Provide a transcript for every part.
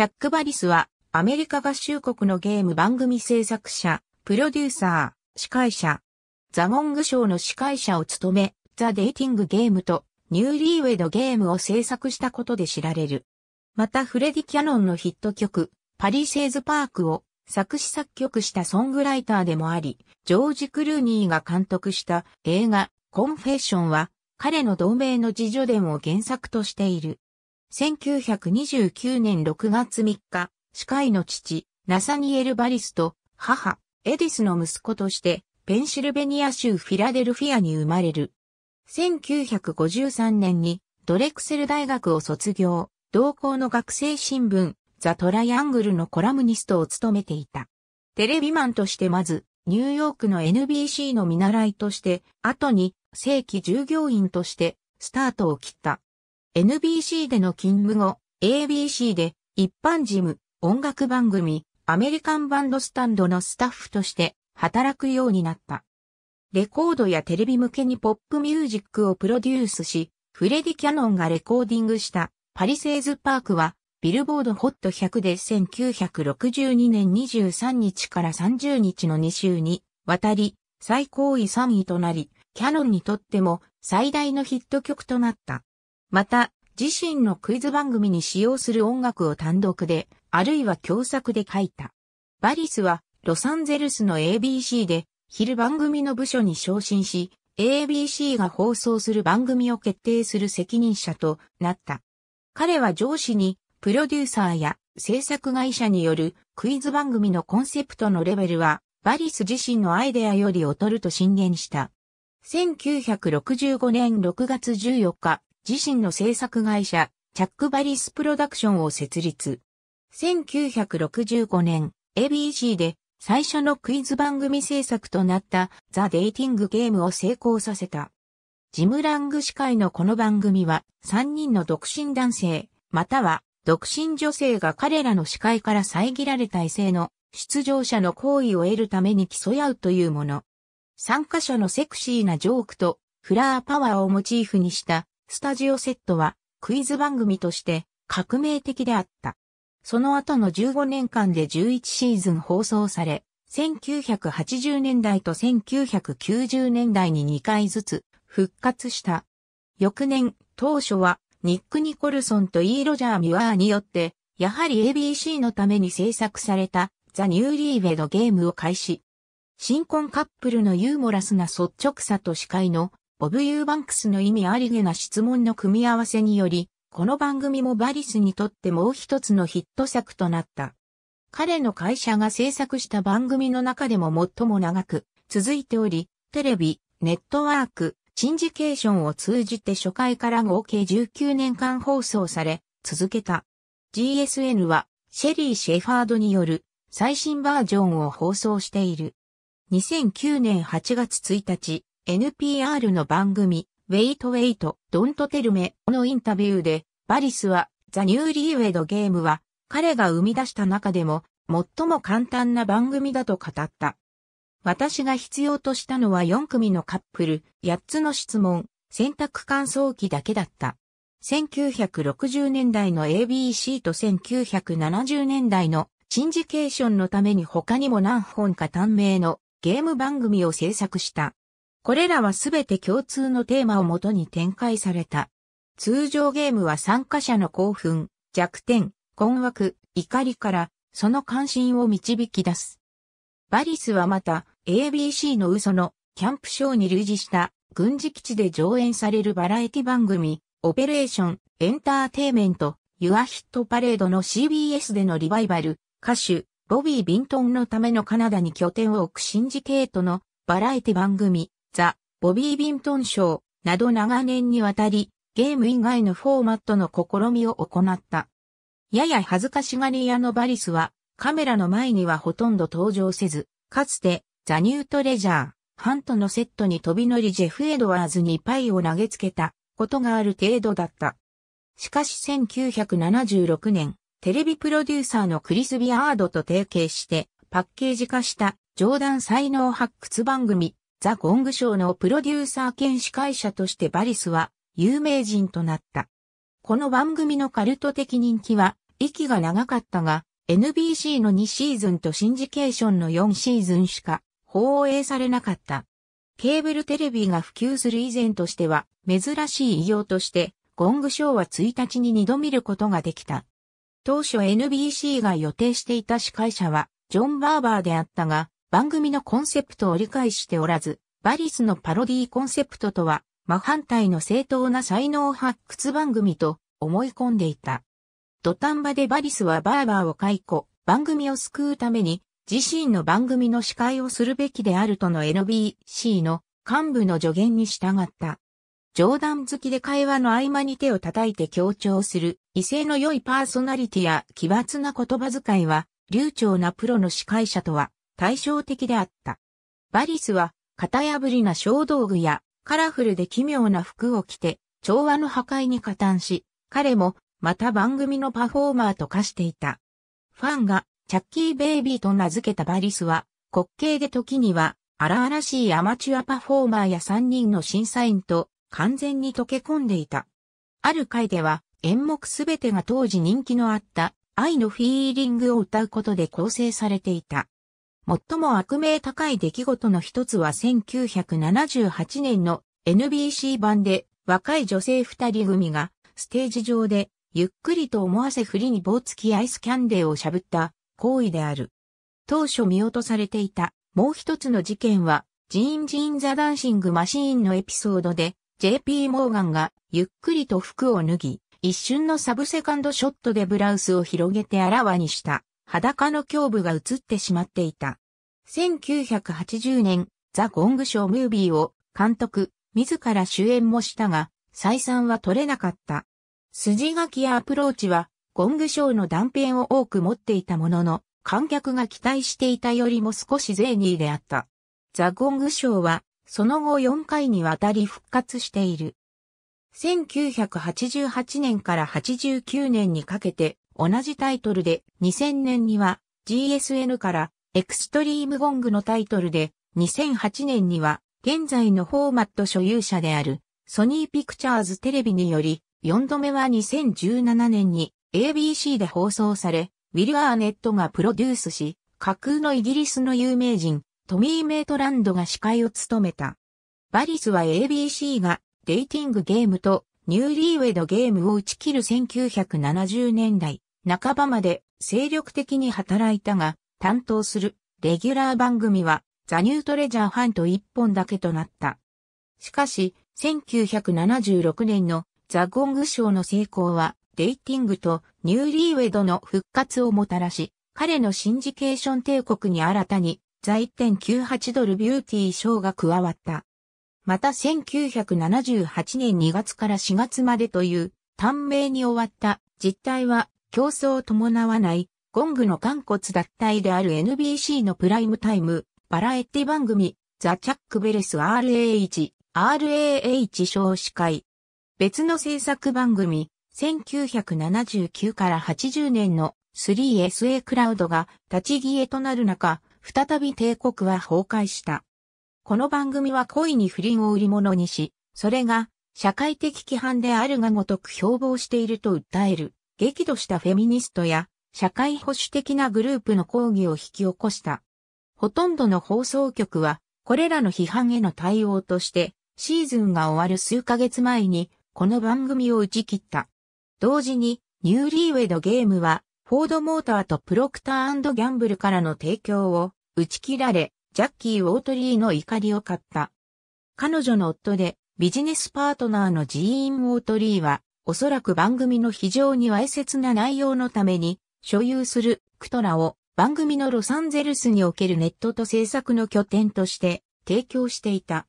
チャック・バリスは、アメリカ合衆国のゲーム番組制作者、プロデューサー、司会者、ザ・モング賞の司会者を務め、ザ・デイティング・ゲームと、ニューリーウェド・ゲームを制作したことで知られる。また、フレディ・キャノンのヒット曲、パリ・セーズ・パークを、作詞作曲したソングライターでもあり、ジョージ・クルーニーが監督した映画、コンフェッションは、彼の同盟の自助伝を原作としている。1929年6月3日、司会の父、ナサニエル・バリスと母、エディスの息子として、ペンシルベニア州フィラデルフィアに生まれる。1953年にドレクセル大学を卒業、同校の学生新聞、ザ・トライアングルのコラムニストを務めていた。テレビマンとしてまず、ニューヨークの NBC の見習いとして、後に正規従業員としてスタートを切った。NBC での勤務後、ABC で一般事務、音楽番組、アメリカンバンドスタンドのスタッフとして働くようになった。レコードやテレビ向けにポップミュージックをプロデュースし、フレディ・キャノンがレコーディングしたパリセーズ・パークは、ビルボードホット100で1962年23日から30日の2週に渡り、最高位3位となり、キャノンにとっても最大のヒット曲となった。また、自身のクイズ番組に使用する音楽を単独で、あるいは共作で書いた。バリスは、ロサンゼルスの ABC で、昼番組の部署に昇進し、ABC が放送する番組を決定する責任者となった。彼は上司に、プロデューサーや制作会社によるクイズ番組のコンセプトのレベルは、バリス自身のアイデアより劣ると進言した。1965年6月14日、自身の制作会社、チャックバリスプロダクションを設立。1965年、ABC で最初のクイズ番組制作となったザ・デイティングゲームを成功させた。ジムラング司会のこの番組は3人の独身男性、または独身女性が彼らの司会から遮られた異性の出場者の行為を得るために競い合うというもの。参加者のセクシーなジョークとフラーパワーをモチーフにしたスタジオセットはクイズ番組として革命的であった。その後の15年間で11シーズン放送され、1980年代と1990年代に2回ずつ復活した。翌年、当初はニック・ニコルソンとイー・ロジャー・ミュアーによって、やはり ABC のために制作されたザ・ニューリーベのゲームを開始。新婚カップルのユーモラスな率直さと司会のボブ・ユーバンクスの意味ありげな質問の組み合わせにより、この番組もバリスにとってもう一つのヒット作となった。彼の会社が制作した番組の中でも最も長く続いており、テレビ、ネットワーク、シンジケーションを通じて初回から合計19年間放送され、続けた。GSN は、シェリー・シェファードによる最新バージョンを放送している。2009年8月1日、NPR の番組、Wait Wait, Don't Tell Me のインタビューで、バリスは、ザ・ニューリーウェド・ゲームは、彼が生み出した中でも、最も簡単な番組だと語った。私が必要としたのは4組のカップル、8つの質問、選択乾燥機だけだった。1960年代の ABC と1970年代のシンジケーションのために他にも何本か短命のゲーム番組を制作した。これらはすべて共通のテーマをもとに展開された。通常ゲームは参加者の興奮、弱点、困惑、怒りから、その関心を導き出す。バリスはまた、ABC の嘘のキャンプショーに類似した軍事基地で上演されるバラエティ番組、オペレーション、エンターテイメント、ユアヒットパレードの CBS でのリバイバル、歌手、ボビー・ビントンのためのカナダに拠点を置くシンジケートのバラエティ番組、ザ・ボビー・ビントン賞など長年にわたり、ゲーム以外のフォーマットの試みを行った。やや恥ずかしがり屋のバリスは、カメラの前にはほとんど登場せず、かつて、ザ・ニュート・レジャー、ハントのセットに飛び乗りジェフ・エドワーズにパイを投げつけたことがある程度だった。しかし1976年、テレビプロデューサーのクリス・ビアードと提携してパッケージ化した冗談才能発掘番組ザ・ゴング賞のプロデューサー兼司会者としてバリスは有名人となった。この番組のカルト的人気は息が長かったが NBC の2シーズンとシンジケーションの4シーズンしか放映されなかった。ケーブルテレビが普及する以前としては珍しい異業としてゴングショーは1日に2度見ることができた。当初 NBC が予定していた司会者はジョン・バーバーであったが、番組のコンセプトを理解しておらず、バリスのパロディーコンセプトとは、真反対の正当な才能発掘番組と思い込んでいた。土壇場でバリスはバーバーを解雇、番組を救うために、自身の番組の司会をするべきであるとの NBC の幹部の助言に従った。冗談好きで会話の合間に手を叩いて強調する、威勢の良いパーソナリティや奇抜な言葉遣いは、流暢なプロの司会者とは対照的であった。バリスは、型破りな小道具や、カラフルで奇妙な服を着て、調和の破壊に加担し、彼も、また番組のパフォーマーと化していた。ファンが、チャッキーベイビーと名付けたバリスは、滑稽で時には、荒々しいアマチュアパフォーマーや3人の審査員と完全に溶け込んでいた。ある回では演目すべてが当時人気のあった愛のフィーリングを歌うことで構成されていた。最も悪名高い出来事の一つは1978年の NBC 版で若い女性二人組がステージ上でゆっくりと思わせふりに棒付きアイスキャンデーをしゃぶった行為である。当初見落とされていたもう一つの事件はジーンジーンザダンシングマシーンのエピソードで JP モーガンがゆっくりと服を脱ぎ一瞬のサブセカンドショットでブラウスを広げてあらわにした裸の胸部が映ってしまっていた。1980年、ザ・ゴングショームービーを監督、自ら主演もしたが、採算は取れなかった。筋書きやアプローチは、ゴングショーの断片を多く持っていたものの、観客が期待していたよりも少しゼーニーであった。ザ・ゴングショーは、その後4回にわたり復活している。1988年から89年にかけて、同じタイトルで2000年には GSN からエクストリームゴングのタイトルで、2008年には、現在のフォーマット所有者である、ソニーピクチャーズテレビにより、4度目は2017年に ABC で放送され、ウィル・アーネットがプロデュースし、架空のイギリスの有名人、トミー・メイトランドが司会を務めた。バリスは ABC が、デイティングゲームとニューリーウェドゲームを打ち切る1970年代半ばまで精力的に働いたが、担当するレギュラー番組はザ・ニュートレジャーハント1本だけとなった。しかし、1976年のザ・ゴング賞の成功は、デイティングとニューリーウェドの復活をもたらし、彼のシンジケーション帝国に新たに、ザ1.98ドルビューティー賞が加わった。また1978年2月から4月までという短命に終わった実態は競争を伴わないゴングの肝骨脱退である NBC のプライムタイム、バラエティ番組、ザ・チャック・ベレス RAH、RAH 少子会。別の制作番組、1979から80年の 3SA クラウドが立ち消えとなる中、再び帝国は崩壊した。この番組は恋に不倫を売り物にし、それが社会的規範であるがごとく標榜していると訴える、激怒したフェミニストや社会保守的なグループの抗議を引き起こした。ほとんどの放送局は、これらの批判への対応として、シーズンが終わる数ヶ月前に、この番組を打ち切った。同時に、ニューリーウェドゲームは、フォードモーターとプロクターギャンブルからの提供を打ち切られ、ジャッキー・ウォートリーの怒りを買った。彼女の夫でビジネスパートナーのジーン・ウォートリーは、おそらく番組の非常にわいせつな内容のために、所有するクトラを番組のロサンゼルスにおけるネットと制作の拠点として提供していた。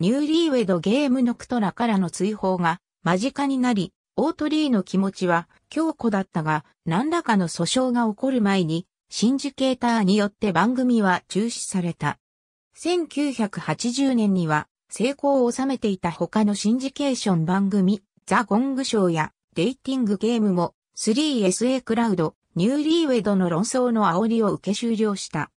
ニューリーウェドゲームのクトラからの追放が間近になり、オートリーの気持ちは強固だったが、何らかの訴訟が起こる前に、シンジケーターによって番組は中止された。1980年には成功を収めていた他のシンジケーション番組、ザ・ゴングショーやデイティングゲームも 3SA クラウド、ニューリーウェドの論争の煽りを受け終了した。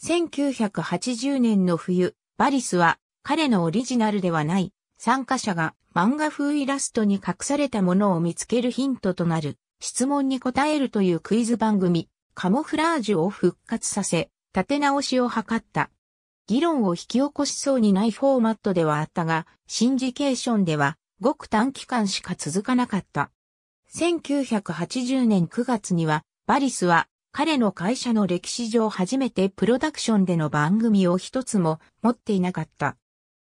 1980年の冬、バリスは彼のオリジナルではない参加者が漫画風イラストに隠されたものを見つけるヒントとなる質問に答えるというクイズ番組カモフラージュを復活させ立て直しを図った。議論を引き起こしそうにないフォーマットではあったが、シンジケーションではごく短期間しか続かなかった。1980年9月には、バリスは彼の会社の歴史上初めてプロダクションでの番組を一つも持っていなかった。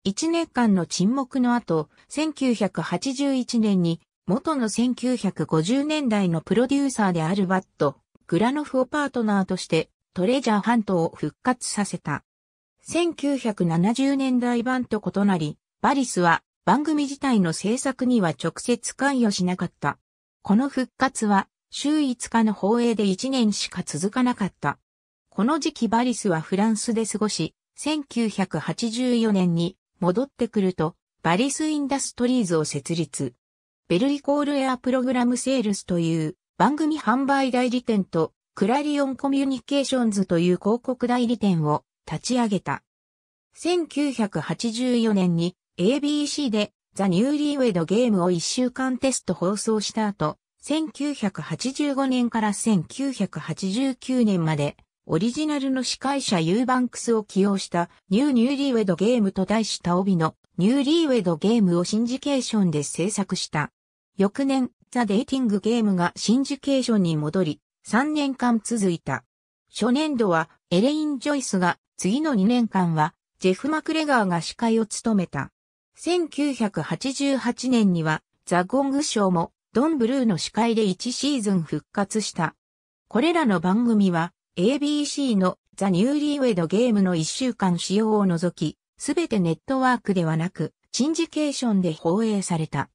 一年間の沈黙の後、1981年に元の1950年代のプロデューサーであるバット、グラノフをパートナーとしてトレジャーハントを復活させた。1970年代版と異なり、バリスは番組自体の制作には直接関与しなかった。この復活は週5日の放映で1年しか続かなかった。この時期バリスはフランスで過ごし、1984年に戻ってくると、バリス・インダストリーズを設立。ベルイコールエアプログラムセールスという番組販売代理店とクラリオンコミュニケーションズという広告代理店を立ち上げた。1984年に ABC でザ・ニューリーウェドゲームを1週間テスト放送した後、1985年から1989年まで、オリジナルの司会者ユーバンクスを起用したニューニューリーウェドゲームと題した帯のニューリーウェドゲームをシンジケーションで制作した。翌年、ザ・デイティングゲームがシンジケーションに戻り、3年間続いた。初年度はエレイン・ジョイスが、次の2年間はジェフ・マクレガーが司会を務めた。1988年にはザ・ゴング賞もドン・ブルーの司会で1シーズン復活した。これらの番組は ABC のザ・ニューリーウェドゲームの1週間使用を除き、すべてネットワークではなく、シンジケーションで放映された。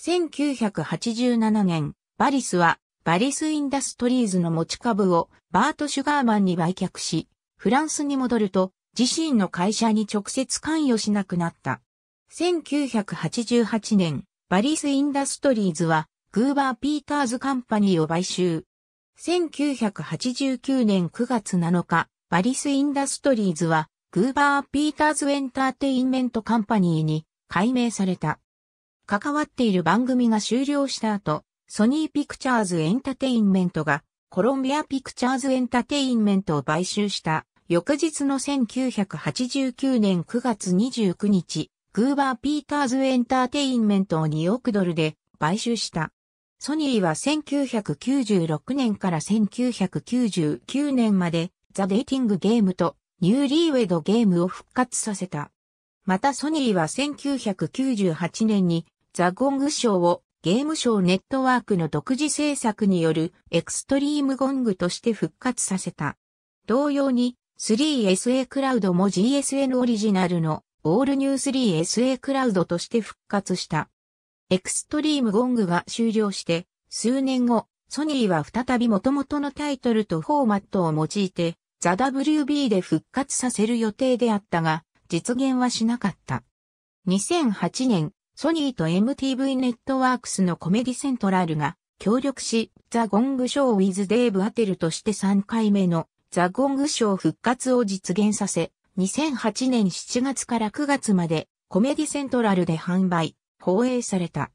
1987年、バリスはバリス・インダストリーズの持ち株をバート・シュガーマンに売却し、フランスに戻ると自身の会社に直接関与しなくなった。1988年、バリス・インダストリーズは、グーバー・ピーターズ・カンパニーを買収。1989年9月7日、バリス・インダストリーズは、グーバー・ピーターズ・エンターテインメント・カンパニーに改名された。関わっている番組が終了した後、ソニー・ピクチャーズ・エンターテインメントが、コロンビア・ピクチャーズ・エンターテインメントを買収した。翌日の1989年9月29日、グーバー・ピーターズ・エンターテインメントを2億ドルで買収した。ソニーは1996年から1999年までザ・デイティング・ゲームとニューリーウェド・ゲームを復活させた。またソニーは1998年にザ・ゴング賞をゲームショーネットワークの独自制作によるエクストリームゴングとして復活させた。同様に 3SA クラウドも GSN オリジナルのオールニュー 3SA クラウドとして復活した。エクストリームゴングが終了して、数年後、ソニーは再び元々のタイトルとフォーマットを用いて、ザ・ WB で復活させる予定であったが、実現はしなかった。2008年、ソニーと MTV ネットワークスのコメディセントラルが協力し、ザ・ゴング・ショー・ウィズ・デーブ・アテルとして3回目のザ・ゴング・ショー復活を実現させ、2008年7月から9月までコメディセントラルで販売、放映された。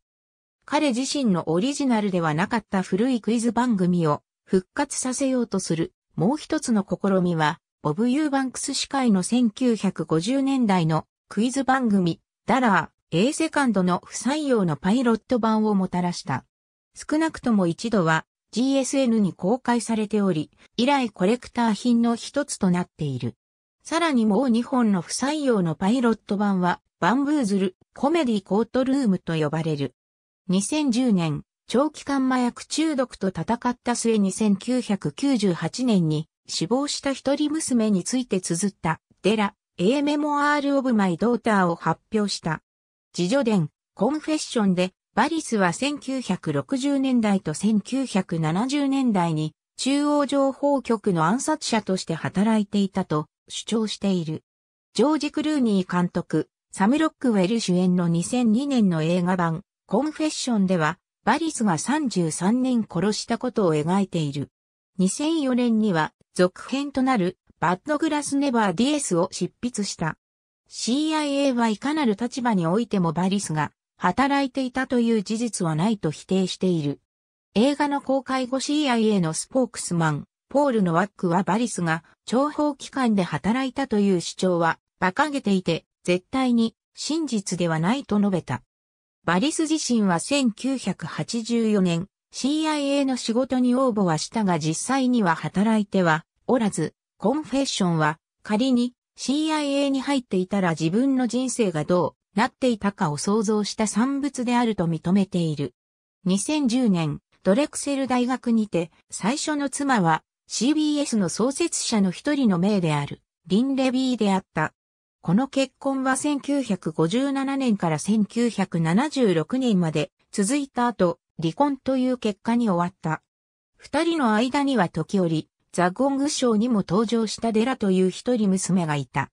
彼自身のオリジナルではなかった古いクイズ番組を復活させようとするもう一つの試みは、ボブ・ユーバンクス司会の1950年代のクイズ番組、ダラー、A セカンドの不採用のパイロット版をもたらした。少なくとも一度は GSN に公開されており、以来コレクター品の一つとなっている。さらにもう2本の不採用のパイロット版は、バンブーズル、コメディコートルームと呼ばれる。2010年、長期間麻薬中毒と戦った末に1998年に死亡した一人娘について綴ったデラ、A メモ m o i r of My Daughter を発表した。自助伝、コンフェッションで、バリスは1960年代と1970年代に中央情報局の暗殺者として働いていたと主張している。ジョージ・クルーニー監督、サム・ロックウェル主演の2002年の映画版、コンフェッションでは、バリスが33人殺したことを描いている。2004年には、続編となる、バッドグラス・ネバー・ディエスを執筆した。CIA はいかなる立場においてもバリスが、働いていたという事実はないと否定している。映画の公開後 CIA のスポークスマン、ポールのワックはバリスが諜報機関で働いたという主張は馬鹿げていて絶対に真実ではないと述べた。バリス自身は1984年 CIA の仕事に応募はしたが実際には働いてはおらず、コンフェッションは仮に CIA に入っていたら自分の人生がどうなっていたかを想像した産物であると認めている。2010年、ドレクセル大学にて最初の妻は CBS の創設者の一人の命である、リン・レビーであった。この結婚は1957年から1976年まで続いた後、離婚という結果に終わった。二人の間には時折、ザ・ゴング賞にも登場したデラという一人娘がいた。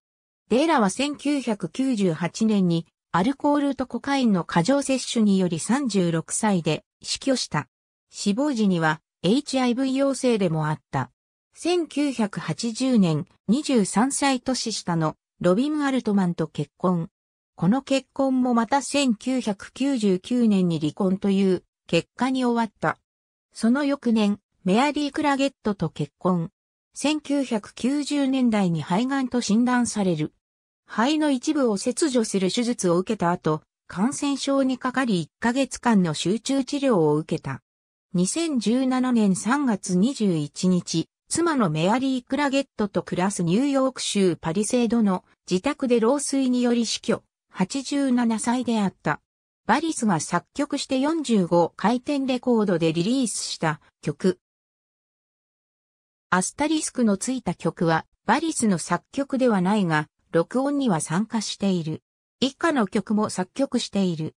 デラは1998年にアルコールとコカインの過剰摂取により36歳で死去した。死亡時には HIV 陽性でもあった。1980年、23歳年下のロビン・アルトマンと結婚。この結婚もまた1999年に離婚という結果に終わった。その翌年、メアリー・クラゲットと結婚。1990年代に肺がんと診断される。肺の一部を切除する手術を受けた後、感染症にかかり1ヶ月間の集中治療を受けた。2017年3月21日、妻のメアリー・クラゲットと暮らすニューヨーク州パリセードの自宅で老衰により死去、87歳であった。バリスが作曲して45回転レコードでリリースした曲。アスタリスクのついた曲は、バリスの作曲ではないが、録音には参加している。以下の曲も作曲している。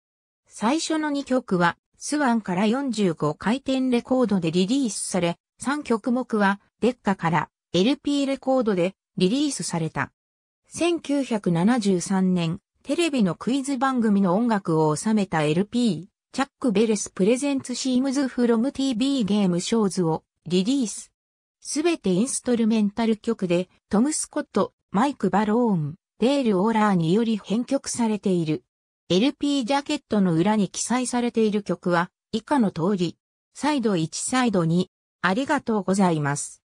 最初の2曲は、スワンから45回転レコードでリリースされ、3曲目はデッカから LP レコードでリリースされた。1973年、テレビのクイズ番組の音楽を収めた LP、チャック・ベレス・プレゼンツ・シームズ・フロム TV ゲーム・ショーズをリリース。すべてインストルメンタル曲で、トム・スコット、マイク・バローン、デール・オーラーにより編曲されている。LP ジャケットの裏に記載されている曲は以下の通り、サイド1サイド2、ありがとうございます。